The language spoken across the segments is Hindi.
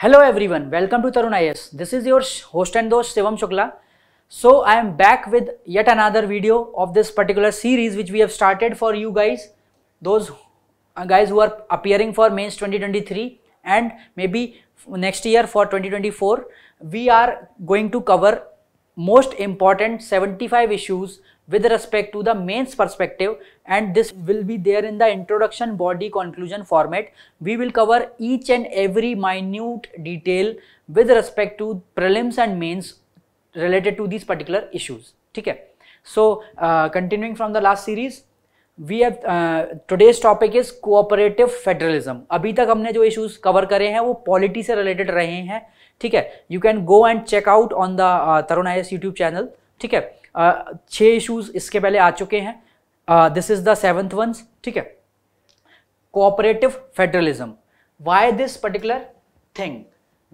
Hello everyone, welcome to Tarun IS. This is your host and host Shivam Shukla. So I am back with yet another video of this particular series which we have started for you guys, those uh, guys who are appearing for mains 2023 and maybe next year for 2024. We are going to cover most important 75 issues with respect to the mains perspective and this will be there in the introduction body conclusion format we will cover each and every minute detail with respect to prelims and mains related to these particular issues ठीक है so uh, continuing from the last series we have today's topic is cooperative federalism अभी तक हमने जो इश्यूज कवर करे हैं वो पॉलिटी से रिलेटेड रहे हैं ठीक है you can go and check out on the Tarun I YouTube channel ठीक है छः इशूज़ इसके पहले आ चुके हैं this is the seventh ones ठीक है cooperative federalism why this particular thing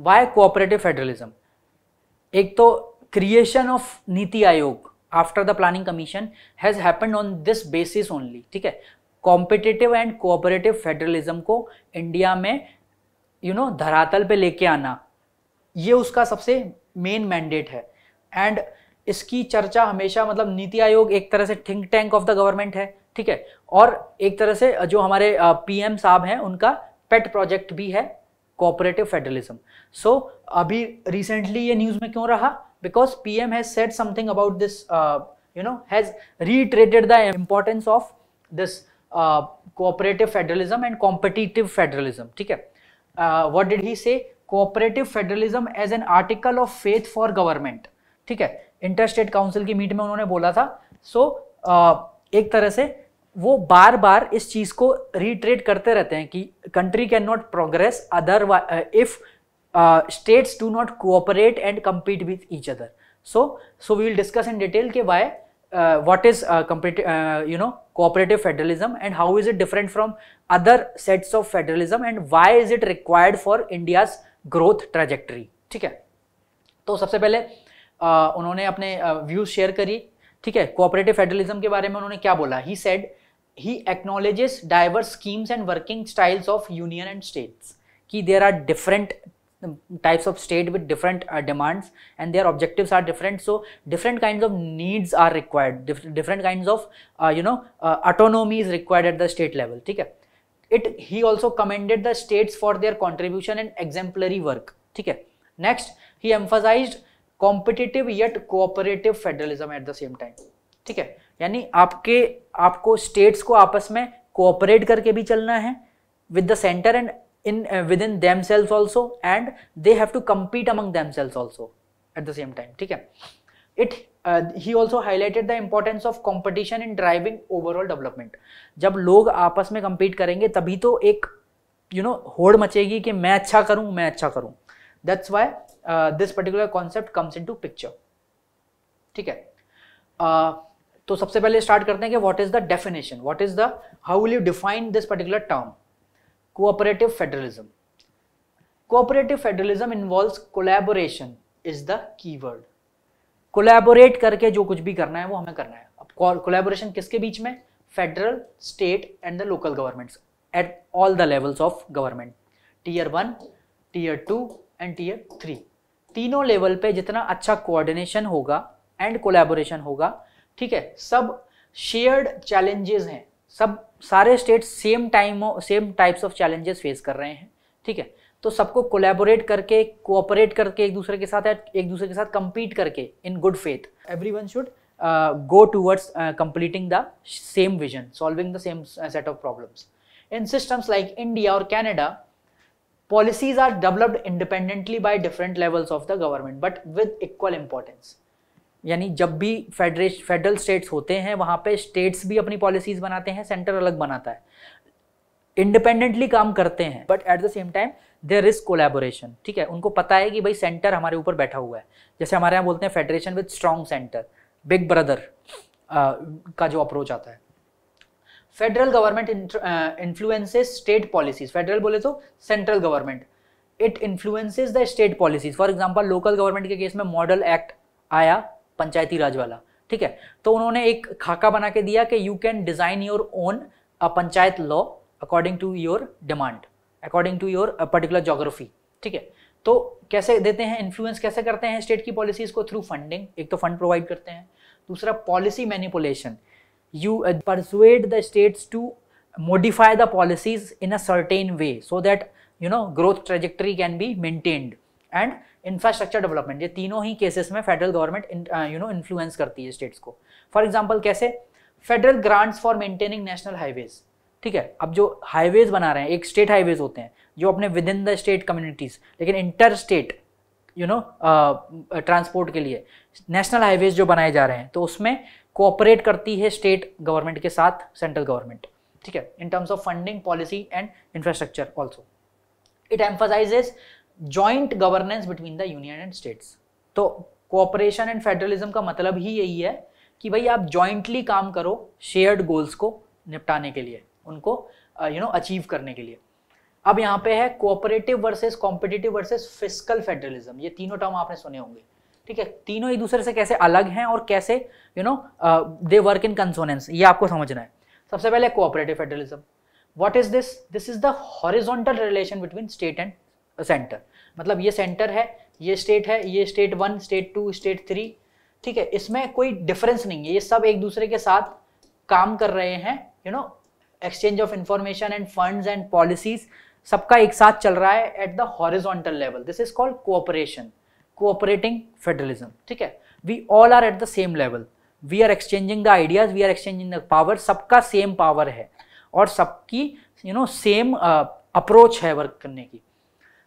why cooperative federalism एक तो creation of Niti Aayog after the planning commission has happen on this basis only ठीक है कॉम्पिटेटिव एंड कोऑपरेटिव फेडरलिज्म को इंडिया में यू नो धरातल पे लेके आना ये उसका सबसे मेन मैंडेट है एंड इसकी चर्चा हमेशा मतलब नीति आयोग एक तरह से think tank of the government है ठीक है और एक तरह से जो हमारे पीएम साहब हैं उनका पेट प्रोजेक्ट भी है कोऑपरेटिव फेडरलिज्म सो अभी रिसेंटली ये न्यूज़ में क्यों रहा because PM has said something about this you know has reiterated the importance of this cooperative federalism and competitive federalism ठीक है what did he say cooperative federalism as an article of faith for government ठीक है इंटर स्टेट काउंसिल की मीट में उन्होंने बोला था सो so, एक तरह से वो बार बार इस चीज को रिट्रेट करते रहते हैं कि country can not progress otherwise if states do not cooperate and compete with each other so so we will discuss in detail के why what is you know cooperative federalism and how is it different from other sets of federalism and why is it required for India's growth trajectory ठीक है तो सबसे पहले उन्होंने अपने व्यूज शेयर करी ठीक है कोऑपरेटिव फेडरलिज्म के बारे में उन्होंने क्या बोला he said he acknowledges diverse schemes and working styles of union and states कि there are different types of state with different demands and their objectives are different so different kind of needs are required different kind of you know autonomy is required at the state level ठीक है it he also commended the states for their contribution and exemplary work ठीक है next he एम्फोसाइज्ड competitive yet cooperative federalism at the same time ठीक है यानी आपके आपको स्टेट्स को आपस में कोऑपरेट करके भी चलना है with the centre and in within themselves also and they have to compete among themselves also at the same time ठीक है it he also highlighted the importance of competition in driving overall development जब लोग आपस में कम्पीट करेंगे तभी तो एक यू नो होड़ मचेगी कि मैं अच्छा करूँ मैं अच्छा करूँ that's why this particular concept comes into picture ठीक है uh, तो सबसे पहले स्टार्ट करते हैं कि what is the definition what is the how will you define this particular term cooperative federalism cooperative federalism involve collaboration is the word collaborate करके जो कुछ भी करना है वो हमें करना है अब कोलेबोरेशन किसके बीच में federal state and the local governments at all the levels of government tier one tier two and tier three तीनों लेवल पे जितना अच्छा कोऑर्डिनेशन होगा एंड कोलैबोरेशन होगा ठीक है सब शेयर्ड चैलेंजेस हैं सब सारे state same time same types of challenges face कर रहे हैं ठीक है तो सबको कोलैबोरेट करके कोऑपरेट करके एक दूसरे के साथ एक दूसरे के साथ कम्पीट करके in good faith every one should go towards completing the same vision solving the same set of problems in systems like India और Canada policies are developed independently by different levels of the government but with equal importance यानी जब भी फेडरेश फेडरल स्टेट्स होते हैं वहाँ पे स्टेट्स भी अपनी पॉलिसीज बनाते हैं सेंटर अलग बनाता है इंडिपेंडेंटली काम करते हैं but at the same time there is collaboration ठीक है उनको पता है कि भाई सेंटर हमारे ऊपर बैठा हुआ है जैसे हमारे यहाँ बोलते हैं federation with strong centre big brother का जो अप्रोच आता है federal government influences state policies federal बोले तो central government it influences the state policies for example local government के केस में मॉडल एक्ट आया पंचायती राज वाला ठीक है तो उन्होंने एक खाका बना के दिया कि you can design your own a panchayat law according to your demand according to your particular geography ठीक है तो कैसे देते हैं इन्फ्लुएंस कैसे करते हैं स्टेट की पॉलिसीज को थ्रू फंडिंग एक तो फंड प्रोवाइड करते हैं दूसरा policy manipulation you uh, persuade the states to modify the policies in a certain way so that you know growth trajectory can be and infrastructure development ये तीनों ही केसेस में federal government you know influence करती है स्टेट्स को फॉर एग्जाम्पल कैसे federal grants for maintaining national highways ठीक है अब जो हाईवेज बना रहे हैं एक स्टेट हाईवेज होते हैं जो अपने within the state communities लेकिन interstate you know transport के लिए नेशनल हाईवेज जो बनाए जा रहे हैं तो उसमें कोऑपरेट करती है स्टेट गवर्नमेंट के साथ सेंट्रल गवर्नमेंट ठीक है in terms of funding policy and infrastructure also it emphasises joint governance between the union and states तो कोऑपरेशन एंड फेडरलिज्म का मतलब ही यही है कि भाई आप जॉइंटली काम करो शेयर्ड गोल्स को निपटाने के लिए उनको यू नो अचीव करने के लिए अब यहाँ पे है cooperative versus competitive versus fiscal federalism ये तीनों टर्म आपने सुने होंगे ठीक है तीनों एक दूसरे से कैसे अलग हैं और कैसे you know they work in consonance ये आपको समझना है सबसे पहले cooperative federalism what is this this is the horizontal relation between state and centre मतलब ये सेंटर है ये स्टेट है ये state one state two state three ठीक है इसमें कोई डिफरेंस नहीं है ये सब एक दूसरे के साथ काम कर रहे हैं you know exchange of information and funds and policies सबका एक साथ चल रहा है at the horizontal level this is called cooperation cooperating federalism ठीक है we all are at the same level we are exchanging the ideas we are exchanging the power सबका सेम पावर है और सबकी यू नो सेम अप्रोच है वर्क करने की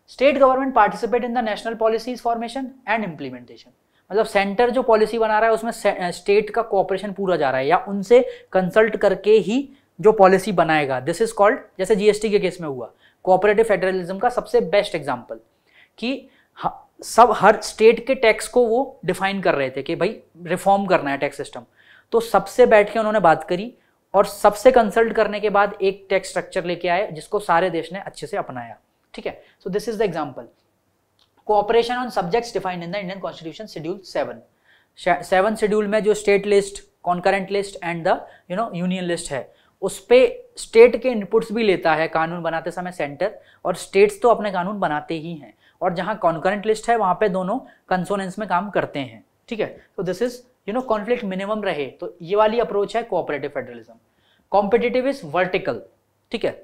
state government participate in the national policies formation and implementation मतलब सेंटर जो पॉलिसी बना रहा है उसमें स्टेट uh, का कोऑपरेशन पूरा जा रहा है या उनसे कंसल्ट करके ही जो पॉलिसी बनाएगा दिस इज कॉल्ड जैसे जीएसटी के केस में हुआ कोऑपरेटिव फेडरलिज्म का सबसे बेस्ट एग्जाम्पल कि सब हर स्टेट के टैक्स को वो डिफाइन कर रहे थे कि भाई रिफॉर्म करना है टैक्स सिस्टम तो सबसे बैठ के उन्होंने बात करी और सबसे कंसल्ट करने के बाद एक टैक्स स्ट्रक्चर लेके आए जिसको सारे देश ने अच्छे से अपनाया ठीक है so this is the example cooperation on subjects defined in the Indian constitution schedule seven seven schedule में जो state list concurrent list and the you know union list है उस पर स्टेट के इनपुट्स भी लेता है कानून बनाते समय सेंटर और स्टेट्स तो अपने कानून बनाते ही हैं और जहाँ कॉन्करेंट लिस्ट है वहाँ पे दोनों कंसोनेंस में काम करते हैं ठीक है तो this is you know conflict minimum रहे तो ये वाली अप्रोच है cooperative federalism competitive is vertical ठीक है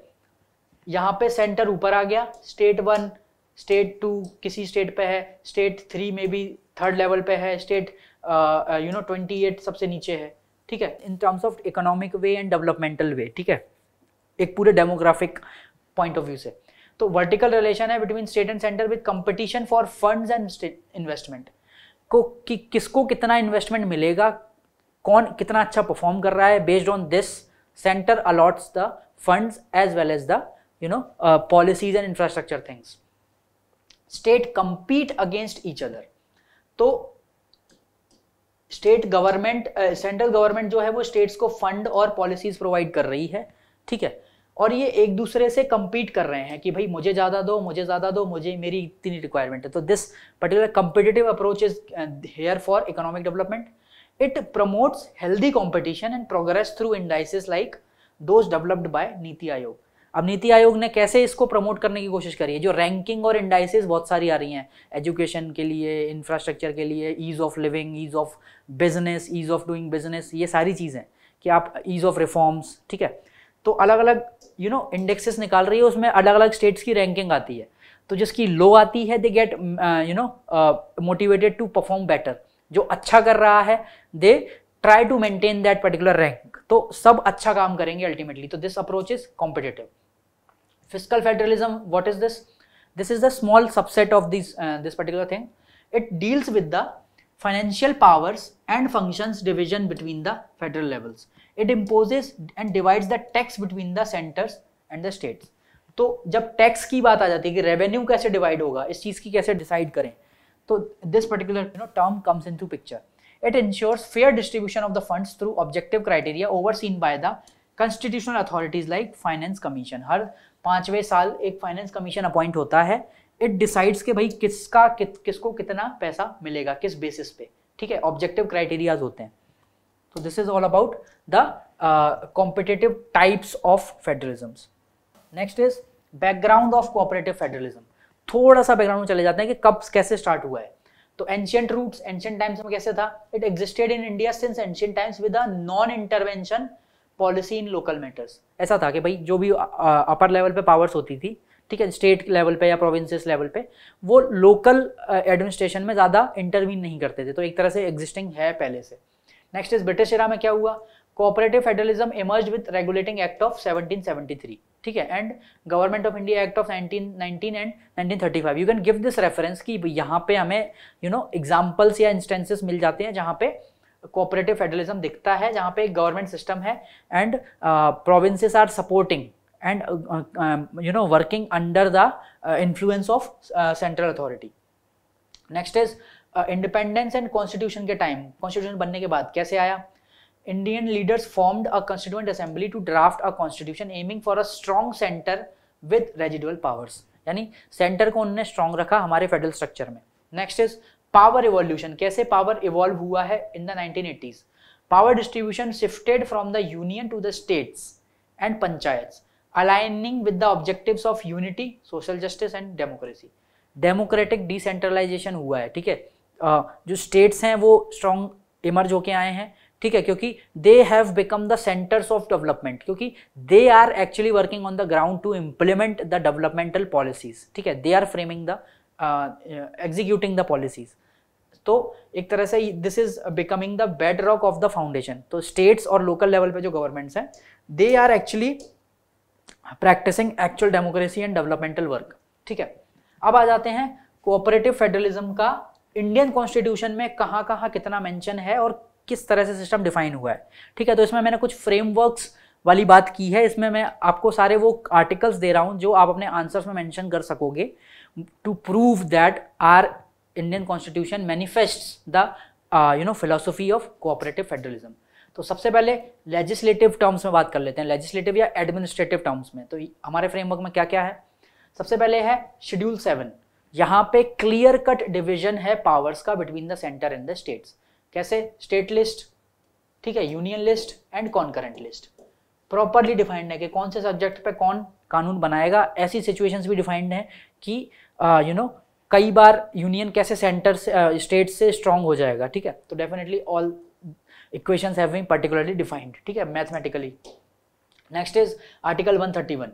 यहाँ पे सेंटर ऊपर आ गया स्टेट वन स्टेट टू किसी स्टेट पे है स्टेट थ्री में भी थर्ड लेवल पे है state you know twenty eight सबसे नीचे है ठीक है in terms of economic way and developmental way ठीक है एक पूरे डेमोग्राफिक पॉइंट ऑफ व्यू से तो वर्टिकल रिलेशन है between state and centre with competition for funds and investment को कि किसको कितना इन्वेस्टमेंट मिलेगा कौन कितना अच्छा परफॉर्म कर रहा है based on this centre allots the funds as well as the you know policies and infrastructure things state compete against each other तो स्टेट गवर्नमेंट सेंट्रल गवर्नमेंट जो है वो स्टेट्स को फंड और पॉलिसीज प्रोवाइड कर रही है ठीक है और ये एक दूसरे से कम्पीट कर रहे हैं कि भाई मुझे ज़्यादा दो मुझे ज़्यादा दो मुझे मेरी इतनी रिक्वायरमेंट है तो this particular competitive approach is here for economic development it promotes healthy competition and progress through indices like those developed by NITI Aayog अब नीति आयोग ने कैसे इसको प्रमोट करने की कोशिश करी है जो रैंकिंग और इंडाइसिस बहुत सारी आ रही हैं एजुकेशन के लिए इंफ्रास्ट्रक्चर के लिए ease of living ease of business ease of doing business ये सारी चीज़ें कि आप ईज़ ऑफ रिफॉर्म्स ठीक है तो अलग अलग यू नो इंडेक्सेस निकाल रही है उसमें अलग अलग स्टेट्स की रैंकिंग आती है तो जिसकी लो आती है they get you know motivated to perform better जो अच्छा कर रहा है they try to maintain that particular rank तो सब अच्छा काम करेंगे अल्टीमेटली तो this approach is competitive fiscal federalism what is this this is the small subset of this this particular thing it deals with the financial powers and and functions between the federal levels it imposes and divides the tax between the centres and the states तो जब टैक्स की बात आ जाती है कि रेवेन्यू कैसे डिवाइड होगा इस चीज़ की कैसे डिसाइड करें तो this particular you know term comes into picture it ensures fair distribution of the funds through objective criteria seen by the constitutional authorities like finance commission हर पाँचवें साल एक फाइनेंस कमीशन अपॉइंट होता है इट डिसाइड्स के भाई किसका कि, किसको कितना पैसा मिलेगा किस बेसिस पे ठीक है ऑब्जेक्टिव क्राइटेरियाज होते हैं तो this is all about the competitive types of federalisms next is background of cooperative federalism थोड़ा सा बैकग्राउंड में चले जाते हैं कि कब कैसे स्टार्ट हुआ है तो एंशियंट रूट्स एंशियंट टाइम्स में कैसे था it existed in India since ancient times with a non intervention policy in local matters ऐसा था कि भाई जो भी अपर लेवल पे पावर्स होती थी ठीक है स्टेट लेवल पे या प्रोविंसेस लेवल पे वो लोकल एडमिनिस्ट्रेशन uh, में ज़्यादा इंटरवीन नहीं करते थे तो एक तरह से एग्जिस्टिंग है पहले से नेक्स्ट इज ब्रिटिश इरा में क्या हुआ cooperative federalism emerge with regulating act of 1773 ठीक है and government of India act of 1919 and 1935 you can give this reference कि यहाँ पे हमें यू नो एग्जांपल्स या इंस्टेंसेस मिल जाते हैं जहाँ पे कोऑपरेटिव फेडरलिज्म दिखता है जहाँ पे एक गवर्नमेंट सिस्टम है and provinces are supporting and you know working under the influence of central authority next is independence and constitution के टाइम कॉन्स्टिट्यूशन बनने के बाद कैसे आया Indian leaders formed a constituent assembly to draft a constitution aiming for a strong centre with residual powers यानी सेंटर को उन्होंने स्ट्रॉन्ग रखा हमारे फेडरल स्ट्रक्चर में नेक्स्ट इज पावर इवोल्यूशन कैसे पावर इवॉल्व हुआ है in the nineteen eighties power distribution shifted from the union to the states and panchayat aligning with the objective of unity social justice and democracy democratic decentralisation हुआ है ठीक है जो स्टेट्स हैं वो स्ट्रॉन्ग इमर्ज होके आए हैं ठीक है क्योंकि they have become the centres of development क्योंकि they are actually working on the ground to implement the developmental policies ठीक है they are framing the executing the policies तो एक तरह से this is becoming the bedrock of the foundation तो स्टेट्स और लोकल लेवल पे जो गवर्नमेंट्स हैं they are actually practising actual democracy and developmental work ठीक है अब आ जाते हैं कोऑपरेटिव फेडरलिज्म का इंडियन कॉन्स्टिट्यूशन में कहाँ कहाँ कितना मेंशन है और किस तरह से सिस्टम डिफाइन हुआ है ठीक है तो इसमें मैंने कुछ फ्रेमवर्क्स वाली बात की है इसमें मैं आपको सारे वो आर्टिकल्स दे रहा हूँ जो आप अपने आंसर्स में मेंशन कर सकोगे to prove that our Indian constitution manifest the you know philosophy of cooperative federalism तो सबसे पहले लेजिस्लेटिव टर्म्स में बात कर लेते हैं लेजिस्लेटिव या एडमिनिस्ट्रेटिव टर्म्स में तो हमारे फ्रेमवर्क में क्या क्या है सबसे पहले है शेड्यूल सेवन यहाँ पे क्लियर कट डिविजन है पावर्स का between the centre and the states कैसे स्टेट लिस्ट ठीक है union list and concurrent list properly defined है कि कौन से सब्जेक्ट पे कौन कानून बनाएगा ऐसी सिचुएशंस भी डिफाइंड है कि यू नो कई बार यूनियन कैसे सेंटर से स्टेट से स्ट्रांग हो जाएगा ठीक है तो definitely all equations have been particularly defined ठीक है mathematically next is article 131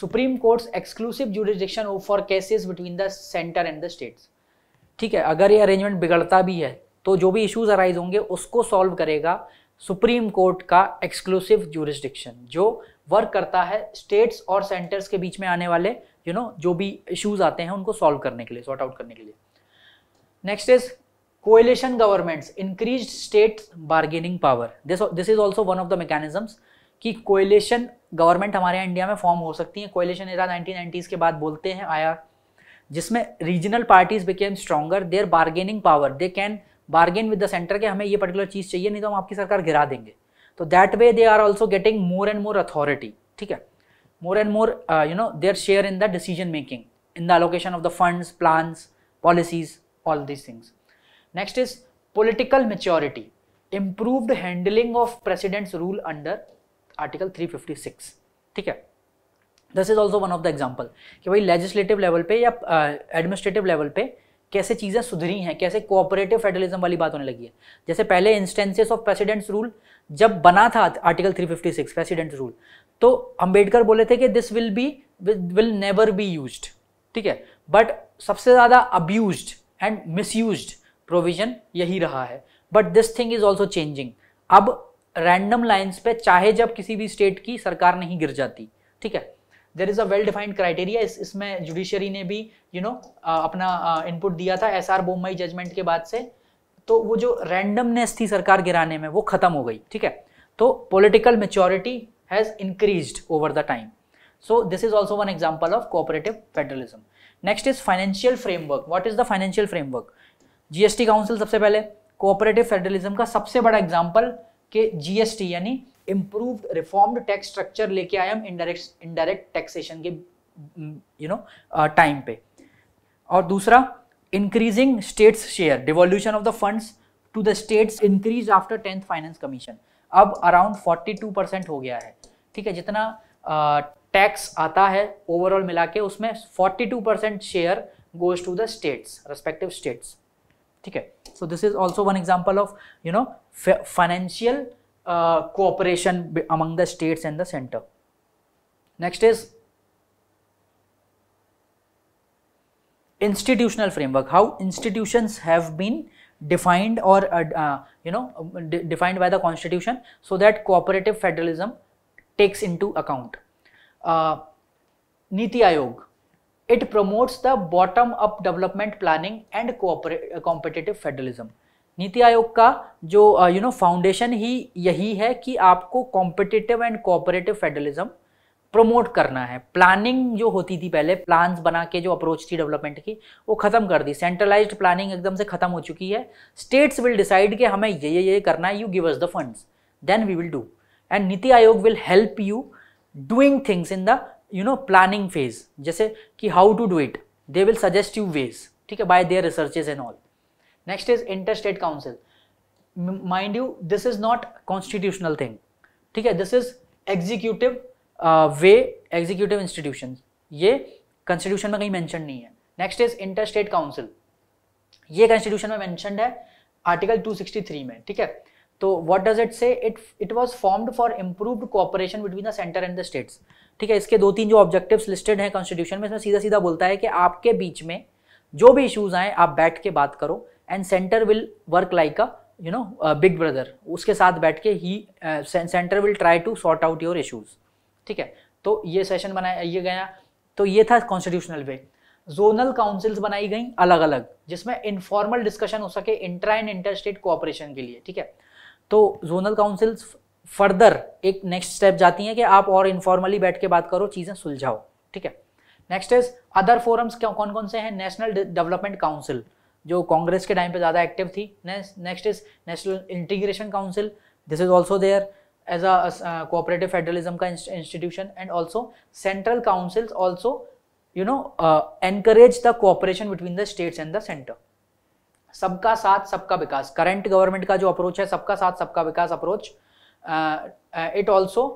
supreme court's exclusive jurisdiction for cases between the centre and the states ठीक है अगर ये अरेंजमेंट बिगड़ता भी है तो जो भी इश्यूज अराइज होंगे उसको सॉल्व करेगा सुप्रीम कोर्ट का एक्सक्लूसिव जुरिस्डिक्शन जो वर्क करता है स्टेट्स और सेंटर्स के बीच में आने वाले यू you नो know, जो भी इश्यूज आते हैं उनको सॉल्व करने के लिए सॉर्ट आउट करने के लिए next is coalition governments increase state bargaining power this this is also one of the mechanisms कि कोयलेशन गवर्नमेंट हमारे इंडिया में फॉर्म हो सकती है कोयलेशन एरा नाइनटीन के बाद बोलते हैं आया जिसमें regional parties became stronger their bargaining power they can bargain with the centre के हमें ये पर्टिकुलर चीज़ चाहिए नहीं तो हम आपकी सरकार गिरा देंगे तो that way they are also getting more and more authority ठीक है more and more you know their share in the decision making in the allocation of the funds plans policies all these things next is political maturity improved handling of president's rule under article 356 ठीक है this is also one of the example कि भाई लेजिस्लेटिव लेवल पे या एडमिनिस्ट्रेटिव uh, लेवल पे कैसे चीज़ें सुधरी हैं कैसे कोऑपरेटिव फेडरलिज्म वाली बात होने लगी है जैसे पहले इंस्टेंसेस ऑफ प्रेसिडेंट्स रूल जब बना था आर्टिकल 356 प्रेसिडेंट्स रूल तो अम्बेडकर बोले थे कि this will be will never be used ठीक है बट सबसे ज़्यादा अब्यूज एंड मिस प्रोविजन यही रहा है but this thing is also changing अब रैंडम लाइंस पे चाहे जब किसी भी स्टेट की सरकार नहीं गिर जाती ठीक है there is a well defined criteria इसमें जुडिशरी ने भी यू you नो know, अपना इनपुट दिया था एस आर बोम्बई जजमेंट के बाद से तो वो जो रैंडमनेस थी सरकार गिराने में वो ख़त्म हो गई ठीक है तो political maturity has increase over the time so this is also one example of cooperative federalism next is financial framework what is the financial framework GST council सबसे पहले कोऑपरेटिव फेडरलिज्म का सबसे बड़ा एग्जाम्पल कि जीएसटी यानी इम्प्रूव्ड रिफॉर्म्ड टैक्स स्ट्रक्चर लेके आए हम इनडायरेक्ट इनडायरेक्ट टैक्सेशन के यू नो टाइम पे और दूसरा increasing states share devolution of the funds to the states increase after tenth finance commission अब अराउंड 42 परसेंट हो गया है ठीक है जितना टैक्स uh, आता है ओवरऑल मिला के उसमें 42 percent share goes to the states respective states so this is also one example of you know financial uh, cooperation among the states and the center next is institutional framework how institutions have been defined or uh, uh, you know um, defined by the constitution so that cooperative federalism takes into account niti ayog it promotes the bottom up development planning and competitive federalism NITI Aayog का जो यू नो फाउंडेशन ही यही है कि आपको competitive and cooperative federalism promote करना है प्लानिंग जो होती थी पहले प्लान्स बना के जो अप्रोच थी डेवलपमेंट की वो ख़त्म कर दी सेंट्रलाइज प्लानिंग एकदम से ख़त्म हो चुकी है स्टेट्स विल डिसाइड कि हमें ये ये ये करना है you give us the funds then we will do and Niti Aayog will help you doing things in the you know planning phase जैसे कि how to do it they will suggest you ways ठीक है by their researches and all next is inter state council mind you this is not constitutional thing ठीक है this is executive way executive institution ये कॉन्स्टिट्यूशन में कहीं मैंशन नहीं है next is inter state council ये कॉन्स्टिट्यूशन में मैंशन है आर्टिकल 263 में ठीक है तो what does it say it it was formed for improved cooperation between the centre and the states ठीक है इसके दो तीन जो ऑब्जेक्टिव्स लिस्टेड हैं कॉन्स्टिट्यूशन में इसमें सीधा सीधा बोलता है कि आपके बीच में जो भी इश्यूज आए आप बैठ के बात करो and centre will work like a you know big brother उसके साथ बैठ के ही centre will try to sort out your issues ठीक है तो ये सेशन बनाया ये गया तो ये था कॉन्स्टिट्यूशनल वे जोनल काउंसिल्स बनाई गई अलग अलग जिसमें इनफॉर्मल डिस्कशन हो सके intra and inter state cooperation के लिए ठीक है तो जोनल काउंसिल्स फर्दर एक नेक्स्ट स्टेप जाती हैं कि आप और इनफॉर्मली बैठ के बात करो चीज़ें सुलझाओ ठीक है नेक्स्ट इज अदर फोरम्स कौन कौन से हैं नेशनल डेवलपमेंट काउंसिल जो कांग्रेस के टाइम पे ज़्यादा एक्टिव थी next is national integration council this is also there as a cooperative federalism का institution and also central councils also you know encourage the cooperation between the states and the centre सबका साथ सबका विकास करंट गवर्नमेंट का जो अप्रोच है सबका साथ सबका विकास approach it also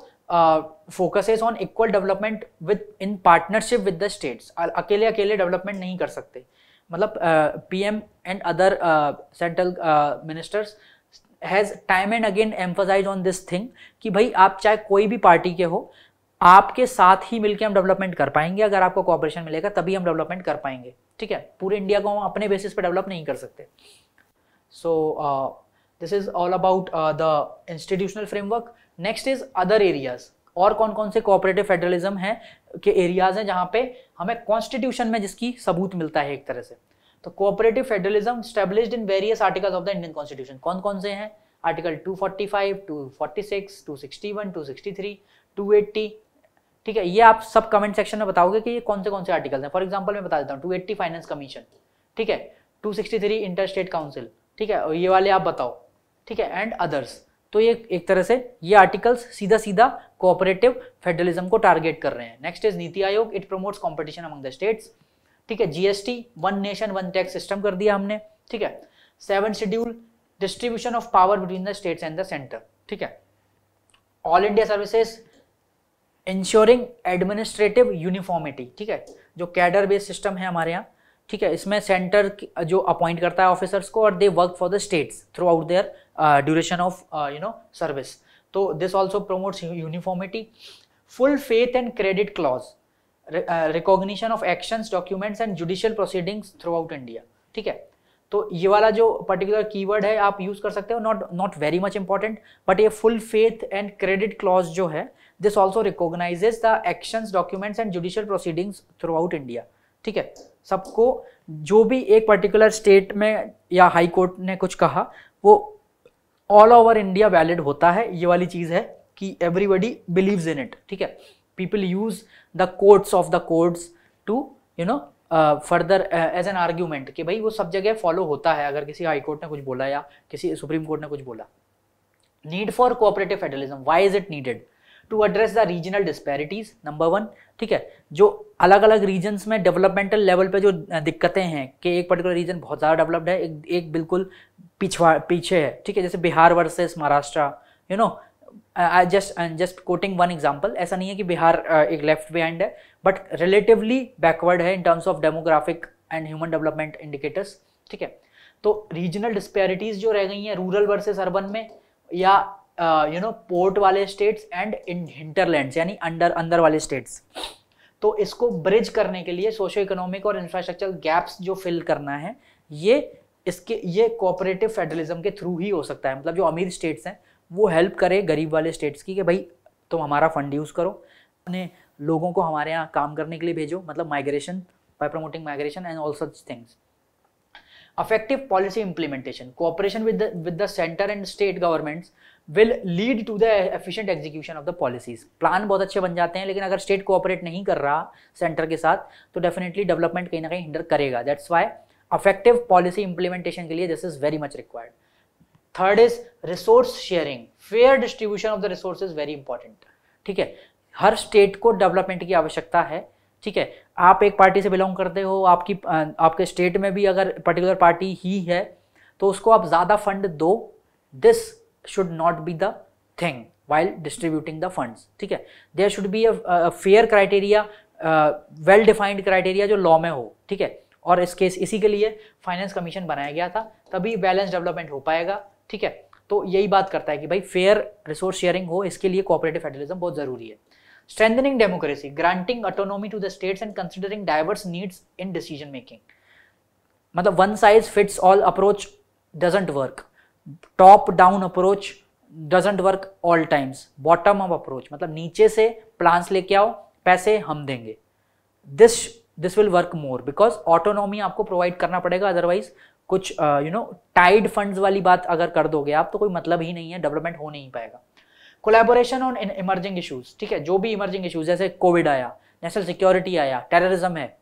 focuses on equal development with in partnership with the states अकेले अकेले डेवलपमेंट नहीं कर सकते मतलब P M and other central ministers has time and again emphasise on this thing कि भाई आप चाहे कोई भी पार्टी के हो आपके साथ ही मिलकर हम डेवलपमेंट कर पाएंगे अगर आपको कॉपरेशन मिलेगा तभी हम डेवलपमेंट कर पाएंगे ठीक है पूरे इंडिया को हम अपने बेसिस पर डेवलप नहीं कर सकते so so, uh, this is all about the institutional framework next is other areas और कौन कौन से कोऑपरेटिव फेडरलिज्म हैं के एरियाज हैं जहाँ पे हमें कॉन्स्टिट्यूशन में जिसकी सबूत मिलता है एक तरह से तो cooperative federalism established in various articles of the Indian constitution कौन कौन से हैं आर्टिकल 245, 246, 261, 263, 280 ठीक है ये आप सब कमेंट सेक्शन में बताओगे कि ये कौन से कौन से आर्टिकल्स हैं फॉर एग्जाम्पल मैं बता देता हूँ 280 फाइनेंस कमीशन ठीक है 263 इंटर स्टेट काउंसिल ठीक है और ये वाले आप बताओ ठीक है एंड अदर्स तो ये एक तरह से ये आर्टिकल्स सीधा सीधा कोऑपरेटिव फेडरलिज्म को टारगेट कर रहे हैं next is Niti Aayog it promotes competition among the states ठीक है GST one nation one tax system कर दिया हमने ठीक है seven schedule distribution of power between the states and the centre ठीक है all India services ensuring administrative uniformity ठीक है जो कैडर बेस्ड सिस्टम है हमारे यहाँ ठीक है इसमें सेंटर जो अपॉइंट करता है ऑफिसर्स को और they work for the states throughout their duration of you know service तो this also promotes uniformity faith and credit clause recognition of actions documents and judicial proceedings throughout India ठीक है तो ये वाला जो पर्टिकुलर कीवर्ड है आप यूज कर सकते हो not not very much important but ये full faith and credit clause जो है this also recognises the actions documents and judicial proceedings throughout India ठीक है सबको जो भी एक पर्टिकुलर स्टेट में या हाई कोर्ट ने कुछ कहा वो ऑल ओवर इंडिया वैलिड होता है ये वाली चीज़ है कि एवरीबडी बिलीव्स इन इट ठीक है people use the courts of the courts to you know further as an argument कि भाई वो सब जगह फॉलो होता है अगर किसी हाई कोर्ट ने कुछ बोला या किसी सुप्रीम कोर्ट ने कुछ बोला need for cooperative federalism why is it needed to address the regional disparities number one ठीक है जो अलग अलग रीजन्स में डेवलपमेंटल लेवल पे जो दिक्कतें हैं कि एक पर्टिकुलर रीजन बहुत ज़्यादा डेवलप्ड है एक, एक बिल्कुल पिछवा पीछे है ठीक है जैसे Bihar versus Maharashtra you know just just quoting one example ऐसा नहीं है कि बिहार uh, एक लेफ्ट बिहाइंड है बट रिलेटिवली बैकवर्ड है in terms of demographic and human development indicators ठीक है तो रीजनल डिस्पैरिटीज़ जो रह गई हैं रूरल वर्सेस अर्बन में या यू नो पोर्ट वाले स्टेट्स एंड इन हिंटरलैंड यानी अंडर अंदर वाले स्टेट्स तो इसको ब्रिज करने के लिए सोशो इकोनॉमिक और इंफ्रास्ट्रक्चर गैप्स जो फिल करना है ये इसके ये कोऑपरेटिव फेडरलिज्म के थ्रू ही हो सकता है मतलब जो अमीर स्टेट्स हैं वो हेल्प करे गरीब वाले स्टेट्स की कि भाई तुम हमारा फंड यूज़ करो अपने लोगों को हमारे यहाँ काम करने के लिए भेजो मतलब migration by promoting migration and all such things effective policy implementation cooperation with with the centre and state governments will lead to the efficient execution of the policies plan बहुत अच्छे बन जाते हैं लेकिन अगर स्टेट कोऑपरेट नहीं कर रहा सेंटर के साथ तो डेफिनेटली डेवलपमेंट कहीं ना कहीं हिंडर करेगा that's why effective policy implementation के लिए this is very much required third is resource sharing fair distribution of the resource is very important ठीक है हर स्टेट को डेवलपमेंट की आवश्यकता है ठीक है आप एक पार्टी से बिलोंग करते हो आपकी आपके स्टेट में भी अगर पर्टिकुलर पार्टी ही है तो उसको आप ज़्यादा फंड दो this should not be the thing while distributing the funds ठीक है there should be a, a fair criteria well defined criteria जो लॉ में हो ठीक है और इस केस इसी के लिए फाइनेंस कमीशन बनाया गया था तभी बैलेंस डेवलपमेंट हो पाएगा ठीक है तो यही बात करता है कि भाई फेयर रिसोर्स शेयरिंग हो इसके लिए कोऑपरेटिव फेडरलिज्म बहुत ज़रूरी है strengthening democracy granting autonomy to the states and considering diverse needs in decision making मतलब one size fits all approach doesn't work top down approach doesn't work all times bottom up approach मतलब नीचे से प्लान्स लेके आओ पैसे हम देंगे this this will work more because autonomy आपको प्रोवाइड करना पड़ेगा अदरवाइज कुछ यू नो टाइड फंड्स वाली बात अगर कर दोगे आप तो कोई मतलब ही नहीं है डेवलपमेंट हो नहीं पाएगा कोलेबोरेशन ऑन इमर्जिंग इशूज ठीक है जो भी इमर्जिंग इशूज जैसे कोविड आया नेशनल सिक्योरिटी आया टेररिज्म है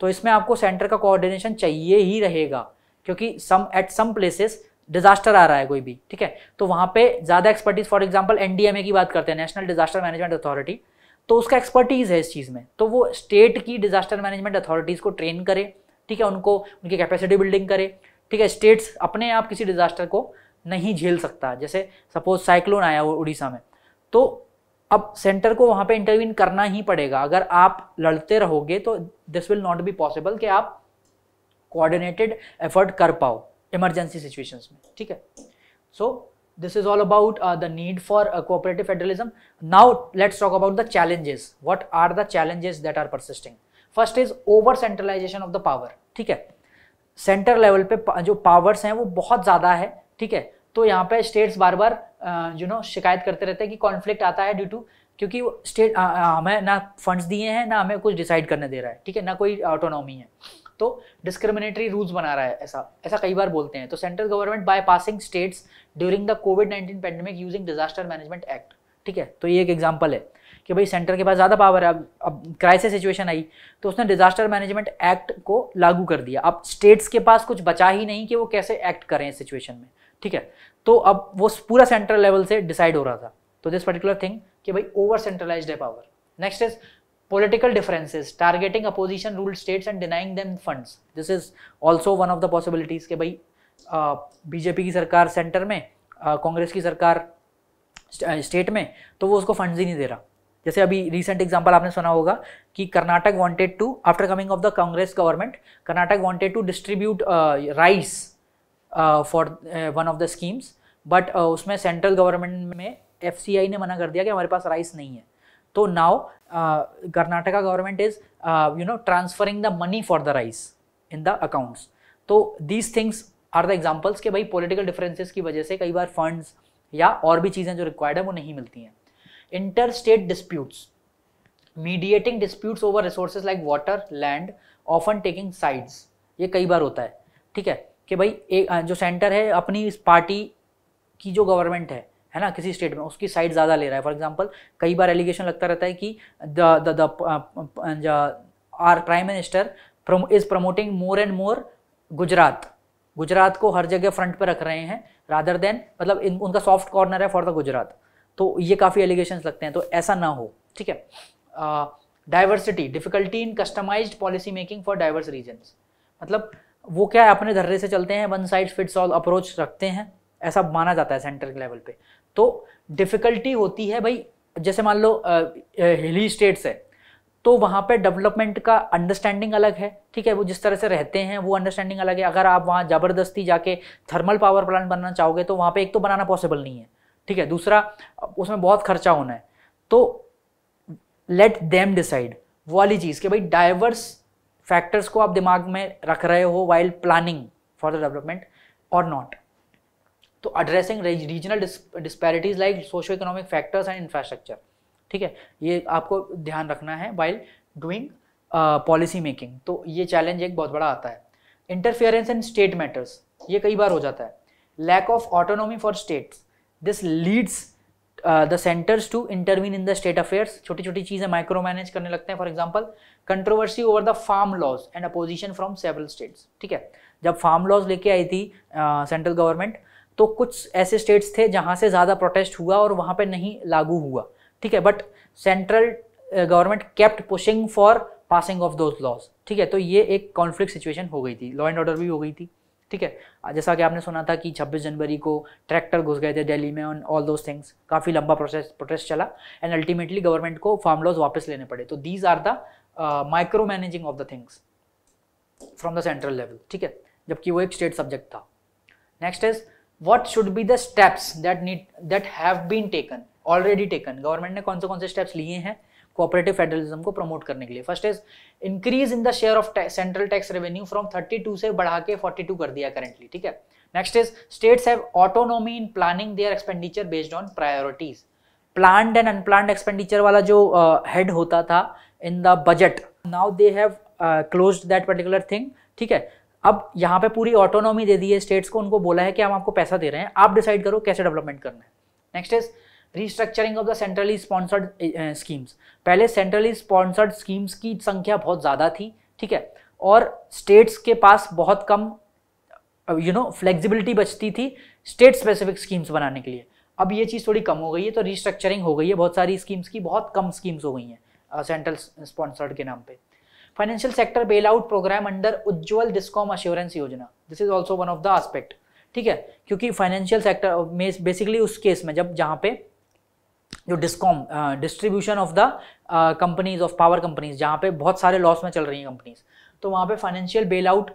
तो इसमें आपको सेंटर का कोऑर्डिनेशन चाहिए ही रहेगा क्योंकि some at some places disaster आ रहा है कोई भी ठीक है तो वहाँ पे ज़्यादा एक्सपर्टीज़ फॉर एग्जाम्पल एनडीएमए की बात करते हैं नेशनल डिजास्टर मैनेजमेंट अथॉरिटी तो उसका एक्सपर्टीज़ है इस चीज़ में तो वो स्टेट की डिजास्टर मैनेजमेंट अथॉरिटीज़ को ट्रेन करे ठीक है उनको उनकी कैपेसिटी बिल्डिंग करे ठीक है स्टेट्स अपने आप किसी डिजास्टर को नहीं झेल सकता जैसे सपोज साइक्लोन आया वो उड़ीसा में तो अब सेंटर को वहां पे इंटरवीन करना ही पड़ेगा अगर आप लड़ते रहोगे तो this will not be possible कि आप कोऑर्डिनेटेड एफर्ट कर पाओ इमरजेंसी सिचुएशंस में ठीक है so this is all about the need for cooperative federalism now let's talk about the challenges what are the challenges that are persisting first is over centralisation of the power ठीक है सेंटर लेवल पे जो पावर्स हैं वो बहुत ज्यादा है ठीक है तो यहाँ पे स्टेट्स बार बार यू नो शिकायत करते रहते हैं कि कॉन्फ्लिक्ट आता है ड्यू टू क्योंकि स्टेट uh, uh, हमें ना फंड्स दिए हैं ना हमें कुछ डिसाइड करने दे रहा है ठीक है ना कोई ऑटोनॉमी है तो डिस्क्रिमिनेटरी रूल्स बना रहा है ऐसा ऐसा कई बार बोलते हैं तो central government bypassing states during the Covid nineteen pandemic using disaster management act ठीक है तो ये एक एग्जाम्पल है कि भाई सेंटर के पास ज़्यादा पावर है अब अब क्राइसिस सिचुएशन आई तो उसने डिजास्टर मैनेजमेंट एक्ट को लागू कर दिया अब स्टेट्स के पास कुछ बचा ही नहीं कि वो कैसे एक्ट करें इस सिचुएशन में ठीक है तो अब वो पूरा सेंट्रल लेवल से डिसाइड हो रहा था तो दिस पर्टिकुलर थिंग कि भाई ओवर सेंट्रलाइज्ड है power next is political differences targeting opposition ruled states and denying them funds this is also one of the possibilities ke bhai BJP की सरकार सेंटर में कांग्रेस की सरकार स्टेट में तो वो उसको फंड्स ही नहीं दे रहा जैसे अभी रिसेंट एग्जांपल आपने सुना होगा कि Karnataka wanted to after coming of the Congress government Karnataka wanted to distribute rice for one of the schemes but उसमें सेंट्रल गवर्नमेंट में एफ ने मना कर दिया कि हमारे पास राइस नहीं है तो now Karnataka government is you know transferring the money for the rice in the accounts तो these things are the examples के भाई पोलिटिकल डिफरेंसेज की वजह से कई बार फंड्स या और भी चीज़ें जो रिक्वायर्ड है वो नहीं मिलती हैं inter state disputes mediating disputes over resources like water land often taking sides ये कई बार होता है ठीक है कि भाई एक जो सेंटर है अपनी इस पार्टी की जो गवर्नमेंट है है ना किसी स्टेट में उसकी साइड ज़्यादा ले रहा है फॉर एग्जाम्पल कई बार एलिगेशन लगता रहता है कि the are prime minister is promoting more and more Gujarat Gujarat को हर जगह फ्रंट पे रख रहे हैं रादर देन मतलब इन उनका सॉफ्ट कॉर्नर है फॉर द गुजरात तो ये काफ़ी एलिगेशन लगते हैं तो ऐसा ना हो ठीक है diversity difficulty in customise policy making for diverse region मतलब वो क्या है अपने धर्रे से चलते हैं one side fits all approach रखते हैं ऐसा माना जाता है सेंट्रल लेवल पे तो डिफ़िकल्टी होती है भाई जैसे मान लो हिली स्टेट्स है तो वहाँ पे डेवलपमेंट का अंडरस्टैंडिंग अलग है ठीक है वो जिस तरह से रहते हैं वो अंडरस्टैंडिंग अलग है अगर आप वहाँ ज़बरदस्ती जाके थर्मल पावर प्लांट बनाना चाहोगे तो वहाँ पे एक तो बनाना पॉसिबल नहीं है ठीक है दूसरा उसमें बहुत खर्चा होना है तो लेट देम डिसाइड वो वाली चीज़ कि भाई डाइवर्स फैक्टर्स को आप दिमाग में रख रहे हो while planning for the development और नॉट तो addressing regional disparities like socio economic factors and infrastructure ठीक है ये आपको ध्यान रखना है वाइल डूइंग पॉलिसी मेकिंग तो ये चैलेंज एक बहुत बड़ा आता है इंटरफेरेंस इन स्टेट मैटर्स ये कई बार हो जाता है lack of autonomy for states this leads the centres to intervene in the state affairs छोटी छोटी चीज़ें माइक्रो मैनेज करने लगते हैं for example controversy over the farm laws and opposition from several states ठीक है जब फार्म लॉज लेके आई थी सेंट्रल uh, गवर्नमेंट तो कुछ ऐसे स्टेट्स थे जहाँ से ज़्यादा प्रोटेस्ट हुआ और वहाँ पर नहीं लागू हुआ ठीक है but central government kept pushing for passing of those laws ठीक है तो ये एक कॉन्फ्लिक्ट सिचुएशन हो गई थी लॉ एंड ऑर्डर भी हो गई थी ठीक है जैसा कि आपने सुना था कि 26 जनवरी को ट्रैक्टर घुस गए थे दिल्ली में ऑन ऑल दोज थिंग्स काफ़ी लंबा प्रोसेस प्रोटेस्ट चला एंड अल्टीमेटली गवर्नमेंट को फार्म लॉज वापस लेने पड़े तो these are the micro managing of the things from the central level ठीक है जबकि वो एक स्टेट सब्जेक्ट था next is what should be the steps that need that have been taken already taken government ने कौन से कौन से स्टेप्स लिए हैं कोऑपरेटिव फेडरलिज्म को प्रमोट करने के लिए first is increase in the share of central tax revenue from 32 से बढ़ा के 42 कर दिया करेंटली ठीक है next is states have autonomy in planning their expenditure based on priorities planned and unplanned expenditure वाला जो हेड uh, होता था in the budget now they have close that particular thing ठीक है अब यहाँ पे पूरी ऑटोनॉमी दे दी है स्टेट्स को उनको बोला है कि हम आपको पैसा दे रहे हैं आप डिसाइड करो कैसे डेवलपमेंट करना है next is restructuring of the centrally sponsored schemes पहले सेंट्रली स्पॉन्सर्ड स्कीम्स की संख्या बहुत ज़्यादा थी ठीक है और स्टेट्स के पास बहुत कम यू नो फ्लेक्सिबिलिटी बचती थी स्टेट स्पेसिफिक स्कीम्स बनाने के लिए अब ये चीज़ थोड़ी कम हो गई है तो रिस्ट्रक्चरिंग हो गई है बहुत सारी स्कीम्स की बहुत कम स्कीम्स हो गई हैं सेंट्रल स्पॉन्सर्ड के नाम पर financial sector bail out programme under Ujjwal discom assurance Yojana this is also one of the aspect ठीक है क्योंकि फाइनेंशियल सेक्टर में बेसिकली उस केस में जब जहाँ पे जो discom distribution of the companies of power companies जहाँ पे बहुत सारे लॉस में चल रही हैं कंपनीज तो वहाँ पे फाइनेंशियल बेल आउट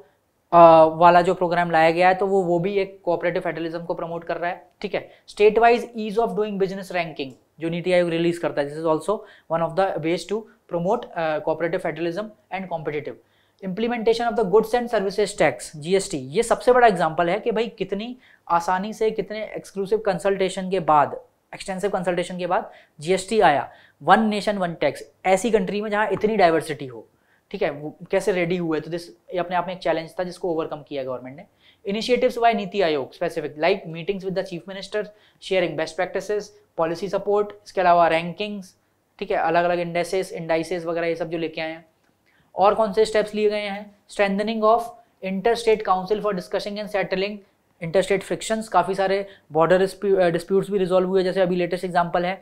वाला जो प्रोग्राम लाया गया है तो वो वो भी एक कोऑपरेटिव फेडरलिज्म को प्रमोट कर रहा है ठीक है state wise ease of doing business ranking जो नीति आयोग रिलीज करता है this is also one of the ways to promote uh, cooperative federalism and competitive implementation of the goods and services tax GST ये सबसे बड़ा एग्जाम्पल है कि भाई कितनी आसानी से कितने एक्सक्लूसिव कंसल्टेशन के बाद एक्सटेंसिव कंसल्टेशन के बाद जीएसटी आया वन नेशन वन टैक्स ऐसी कंट्री में जहाँ इतनी डाइवर्सिटी हो ठीक है वो कैसे रेडी हुए तो दिस ये अपने आप में एक चैलेंज था जिसको ओवरकम किया गवर्नमेंट ने initiatives by NITI Aayog specific like meetings with the chief minister sharing best practices policy support इसके अलावा रैंकिंग्स ठीक है अलग अलग इंडेसेस इंडाइसेस वगैरह ये सब जो लेके आए हैं और कौन से स्टेप्स लिए गए हैं strengthening of inter state council for discussing and settling inter state frictions काफ़ी सारे बॉर्डर डिस्प्यूट्स भी रिजॉल्व हुए जैसे अभी लेटेस्ट एग्जाम्पल है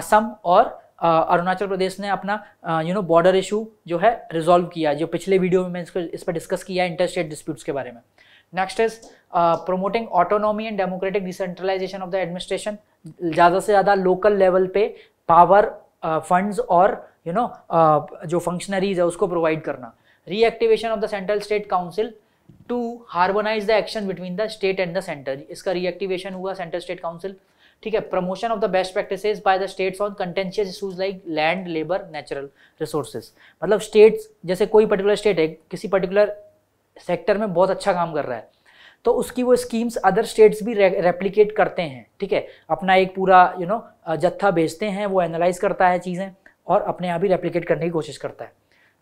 असम और अरुणाचल प्रदेश ने अपना यू नो बॉर्डर इशू जो है रिजॉल्व किया जो पिछले वीडियो में मैं इसको इस पर डिस्कस किया है इंटर स्टेट डिस्प्यूट्स के बारे में next is promoting autonomy and democratic decentralisation of the administration ज़्यादा से ज़्यादा लोकल लेवल पे पावर फंड्स और यू नो जो फंक्शनरीज है उसको प्रोवाइड करना reactivation of the central state council to harmonise the action between the state and the centre इसका रीएक्टिवेशन हुआ सेंट्रल स्टेट काउंसिल ठीक है promotion of the best practices by the states on contentious issues like land labour natural resources मतलब स्टेट्स जैसे कोई पर्टिकुलर स्टेट है किसी पर्टिकुलर सेक्टर में बहुत अच्छा काम कर रहा है तो उसकी वो स्कीम्स अदर स्टेट्स भी रे, रेप्लिकेट करते हैं ठीक है अपना एक पूरा यू नो जत्था भेजते हैं वो एनालाइज करता है चीज़ें और अपने आप ही रेप्लिकेट करने की कोशिश करता है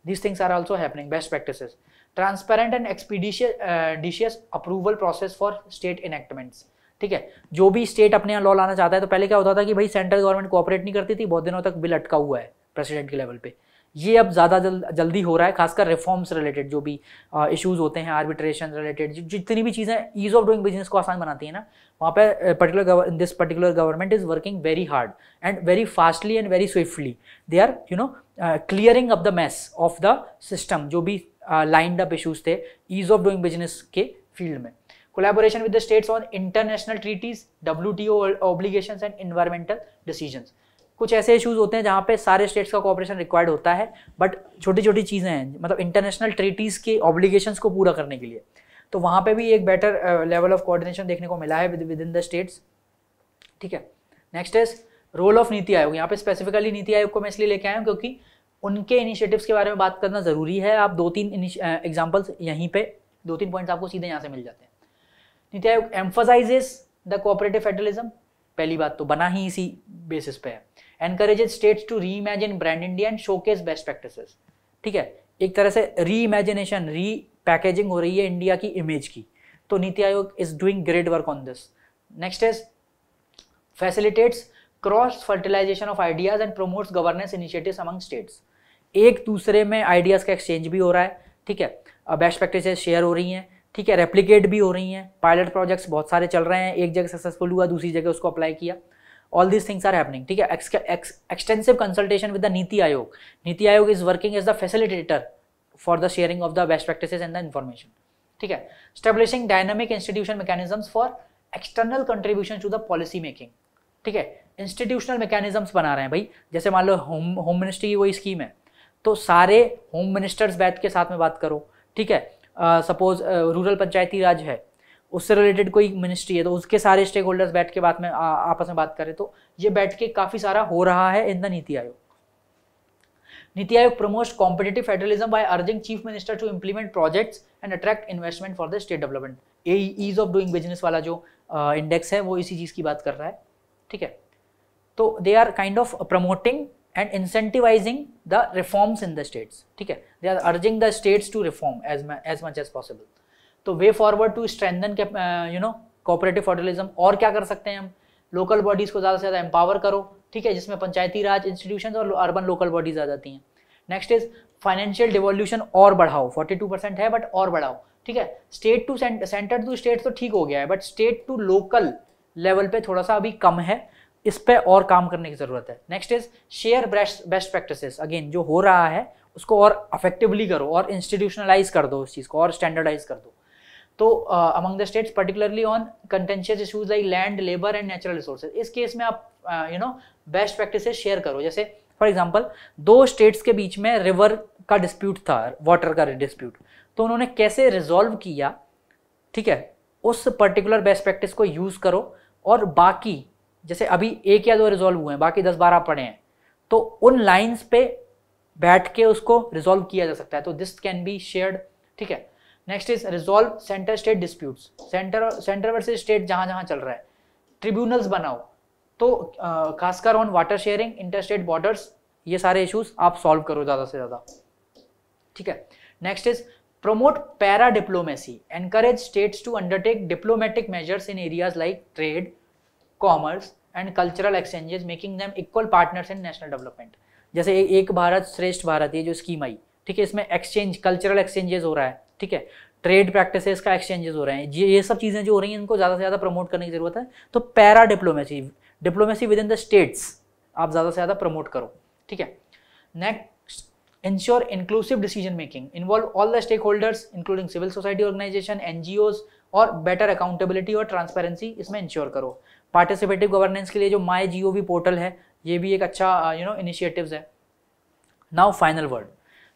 this things are also happening best practice transparent and expeditious approval process for state for ठीक है जो भी स्टेट अपने यहाँ लॉ लाना चाहता है तो पहले क्या होता था कि भाई सेंट्रल गवर्नमेंट कोऑपरेट नहीं करती थी बहुत दिनों तक बिल अटका हुआ है प्रेसिडेंट के लेवल पे ये अब ज़्यादा जल, जल्दी हो रहा है खासकर रिफॉर्म्स रिलेटेड जो भी इश्यूज होते हैं आर्बिट्रेशन रिलेटेड जितनी भी चीज़ें ईज ऑफ डूइंग बिजनेस को आसान बनाती है ना वहाँ पर particular this particular government is working very hard and very fastly and very swiftly they are you know clearing up the mess of the system जो भी लाइंड अप इशूज थे ईज ऑफ डूइंग बिजनेस के फील्ड में collaboration the states on international treaties W T O obligations and environmental decision कुछ ऐसे इशूज़ होते हैं जहाँ पे सारे स्टेट्स का कॉपरेशन रिक्वायर्ड होता है बट छोटी छोटी चीज़ें हैं मतलब इंटरनेशनल ट्रीटीज़ के ऑब्लिगेशंस को पूरा करने के लिए तो वहाँ पे भी एक बेटर लेवल ऑफ कोऑर्डिनेशन देखने को मिला है विद इन द स्टेट्स ठीक है next is role of Niti आयोग यहाँ पे स्पेसिफिकली नीति आयोग को मैं इसलिए लेके आया हूँ क्योंकि उनके इनिशिएटिव्स के बारे में बात करना ज़रूरी है आप दो तीन एग्जाम्पल्स यहीं पर दो तीन पॉइंट्स आपको सीधे यहाँ से मिल जाते हैं नीति आयोग एम्फोसाइजेस द कोऑपरेटिव फेडरलिज्म पहली बात तो बना ही इसी बेसिस पे है encourages states to reimagine brand India and showcase best practices ठीक है एक तरह से री इमेजिनेशन री पैकेजिंग हो रही है इंडिया की इमेज की तो NITI Aayog is doing great work on this next is facilitates cross fertilisation of ideas and promotes governance initiatives among states एक दूसरे में आइडियाज़ का एक्सचेंज भी हो रहा है ठीक है बेस्ट प्रैक्टिसेस शेयर हो रही हैं ठीक है रेप्लीकेट भी हो रही हैं पायलट प्रोजेक्ट्स बहुत सारे चल रहे हैं एक जगह सक्सेसफुल हुआ दूसरी जगह उसको अप्लाई किया all these things are happening ठीक है एक्सटेंसिव कंसल्टेशन विद द नीति Aayog NITI Aayog is working as the facilitator for the sharing of the best practice and the information ठीक है establishing dynamic institution mechanisms for external contribution to the policy making ठीक है इंस्टीट्यूशनल मैकेजम्स बना रहे हैं भाई जैसे मान लो होम होम मिनिस्ट्री की कोई स्कीम है तो सारे होम मिनिस्टर्स बैठ के साथ में बात करो ठीक है सपोज रूरल पंचायती राज है उससे रिलेटेड कोई मिनिस्ट्री है तो उसके सारे स्टेक होल्डर्स बैठ के बाद में आ, आपस में बात करें तो ये बैठ के काफ़ी सारा हो रहा है इन द नीति Aayog NITI Aayog promote competitive federalism by urging chief minister to implement projects and attract investment for the state development a ease of doing business वाला जो इंडेक्स uh, है वो इसी चीज़ की बात कर रहा है ठीक है तो they are kind of promoting and incentivising the reforms in the states ठीक है they are urging the states to reform as as much as possible तो way forward to strengthen you know cooperative federalism और क्या कर सकते हैं हम लोकल बॉडीज़ को ज़्यादा से ज़्यादा एम्पावर करो ठीक है जिसमें पंचायती राज इंस्टीट्यूशन और अर्बन लोकल बॉडीज़ आ जाती हैं नेक्स्ट इज फाइनेंशियल डिवोल्यूशन और बढ़ाओ 42 परसेंट है बट और बढ़ाओ ठीक है state to centre to state तो ठीक हो गया है but state to local level पे थोड़ा सा अभी कम है इस पर और काम करने की ज़रूरत है next is share best best practices again जो हो रहा है उसको और अफेक्टिवली करो और इंस्टीट्यूशनलाइज कर दो उस चीज़ को और स्टैंडर्डाइज कर दो तो among the states particularly on contentious issues like land labour and natural resources इस केस में आप you know best practices share करो जैसे फॉर एग्जाम्पल दो स्टेट्स के बीच में रिवर का डिस्प्यूट था वाटर का डिस्प्यूट तो उन्होंने कैसे रिजॉल्व किया ठीक है उस पर्टिकुलर बेस्ट प्रैक्टिस को यूज़ करो और बाकी जैसे अभी एक या दो रिजॉल्व हुए हैं बाकी दस बारह पड़े हैं तो उन लाइंस पे बैठ के उसको रिजॉल्व किया जा सकता है तो दिस कैन बी शेयर्ड ठीक है next is resolve centre state disputes centre centre versus state जहाँ जहाँ चल रहा है ट्रिब्यूनल्स बनाओ तो खासकर on water sharing inter state borders ये सारे इश्यूज आप सॉल्व करो ज़्यादा से ज़्यादा ठीक है next is promote para diplomacy encourage states to undertake diplomatic measures in areas like trade commerce and cultural exchanges making them equal partners in national development जैसे एक भारत श्रेष्ठ भारत ये जो स्कीम आई ठीक है इसमें एक्सचेंज कल्चरल एक्सचेंजेस हो रहा है ठीक है ट्रेड प्रैक्टिस का एक्सचेंजेस हो रहे हैं ये सब चीज़ें जो हो रही हैं इनको ज़्यादा से ज़्यादा प्रमोट करने की ज़रूरत है तो para diplomacy diplomacy within the states आप ज़्यादा से ज़्यादा प्रमोट करो ठीक है next ensure inclusive decision making involve all the stakeholders including civil society organisation एन और बेटर अकाउंटेबिलिटी और ट्रांसपेरेंसी इसमें इंश्योर करो पार्टिसिपेटिव गवर्नेंस के लिए जो माई जी पोर्टल है ये भी एक अच्छा यू नो इनिशिएटिव्स है नाउ फाइनल वर्ड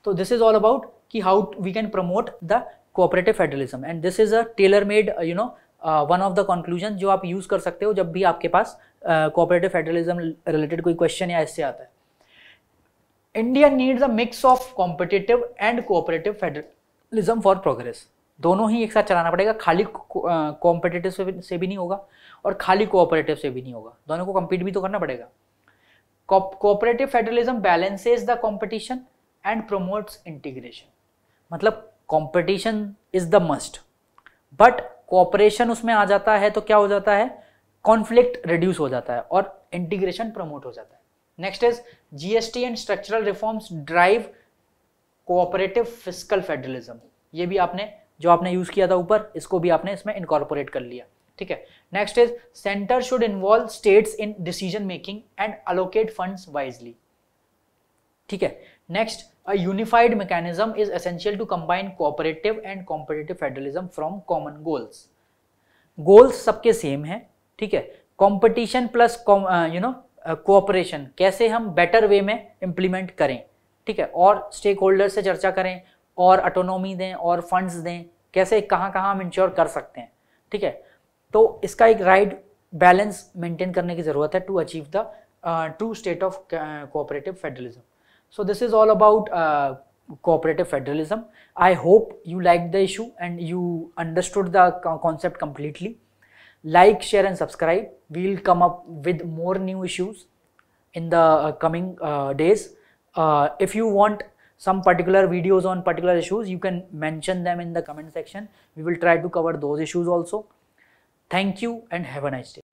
तो दिस इज ऑल अबाउट कि how we can promote the cooperative federalism and this is a tailor made you know one of the conclusion जो आप यूज़ कर सकते हो जब भी आपके पास कोऑपरेटिव फेडरलिज्म रिलेटेड कोई क्वेश्चन या इससे आता है India needs a mix of competitive and cooperative federalism for progress दोनों ही एक साथ चलाना पड़ेगा खाली कॉम्पिटेटिव uh, से, से भी नहीं होगा और खाली कोऑपरेटिव से भी नहीं होगा दोनों को कम्पीट भी तो करना पड़ेगा cooperative federalism balances the competition and promotes integration मतलब competition is the must but cooperation उसमें आ जाता है तो क्या हो जाता है कॉन्फ्लिक्ट रिड्यूस हो जाता है और इंटीग्रेशन प्रमोट हो जाता है next is GST and structural reforms drive cooperative fiscal federalism ये भी आपने जो आपने यूज किया था ऊपर इसको भी आपने इसमें इनकॉर्पोरेट कर लिया ठीक है next is centre should involve states in decision making and allocate funds wisely ठीक है next a unified mechanism is essential to combine cooperative and competitive federalism from common goals goals सबके सेम है ठीक है competition plus you know cooperation कैसे हम बेटर वे में इम्प्लीमेंट करें ठीक है और स्टेक होल्डर से चर्चा करें और ऑटोनॉमी दें और फंड्स दें कैसे कहाँ कहाँ हम इंश्योर कर सकते हैं ठीक है तो इसका एक राइट बैलेंस मेंटेन करने की ज़रूरत है to achieve the true state of cooperative federalism So this is all about uh, cooperative federalism. I hope you liked the issue and you understood the concept completely. Like, share and subscribe. We will come up with more new issues in the uh, coming uh, days. Uh, if you want some particular videos on particular issues, you can mention them in the comment section. We will try to cover those issues also. Thank you and have a nice day.